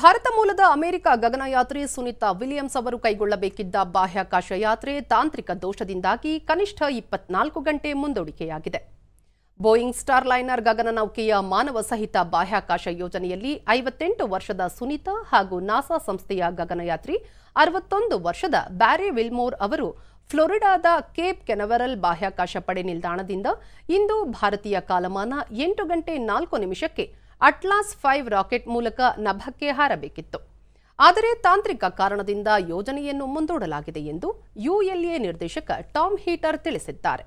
ಭಾರತ ಮೂಲದ America ಗಗನಯಾತ್ರಿ Sunita Williams ಅವರು ಕೈಗೊಳ್ಳಬೇಕಿದ್ದ ಬಾಹ್ಯಾಕಾಶ ಯಾತ್ರೆ ತಾಂತ್ರಿಕ ದೋಷದಿಂದಾಗಿ ಕನಿಷ್ಠ ಇಪ್ಪತ್ನಾಲ್ಕು ಗಂಟೆ ಮುಂದೂಡಿಕೆಯಾಗಿದೆ ಬೋಯಿಂಗ್ ಸ್ಟಾರ್ ಲೈನರ್ ಗಗನ ನೌಕೆಯ ಮಾನವ ಸಹಿತ ಬಾಹ್ಯಾಕಾಶ ಯೋಜನೆಯಲ್ಲಿ ಐವತ್ತೆಂಟು ವರ್ಷದ ಸುನೀತಾ ಹಾಗೂ ನಾಸಾ ಸಂಸ್ಥೆಯ ಗಗನಯಾತ್ರಿ ಅರವತ್ತೊಂದು ವರ್ಷದ ಬ್ಯಾರಿ ವಿಲ್ಮೋರ್ ಅವರು ಫ್ಲೋರಿಡಾದ ಕೇಪ್ ಕೆನವರಲ್ ಬಾಹ್ಯಾಕಾಶ ಪಡೆ ನಿಲ್ದಾಣದಿಂದ ಇಂದು ಭಾರತೀಯ ಕಾಲಮಾನ ಎಂಟು ಗಂಟೆ ನಾಲ್ಕು ನಿಮಿಷಕ್ಕೆ ಅಟ್ಲಾಸ್ ಫೈವ್ ರಾಕೆಟ್ ಮೂಲಕ ನಭಕ್ಕೆ ಹಾರಬೇಕಿತ್ತು ಆದರೆ ತಾಂತ್ರಿಕ ಕಾರಣದಿಂದ ಯೋಜನೆಯನ್ನು ಮುಂದೂಡಲಾಗಿದೆ ಎಂದು ಯುಎಲ್ಎ ನಿರ್ದೇಶಕ ಟಾಮ್ ಹೀಟರ್ ತಿಳಿಸಿದ್ದಾರೆ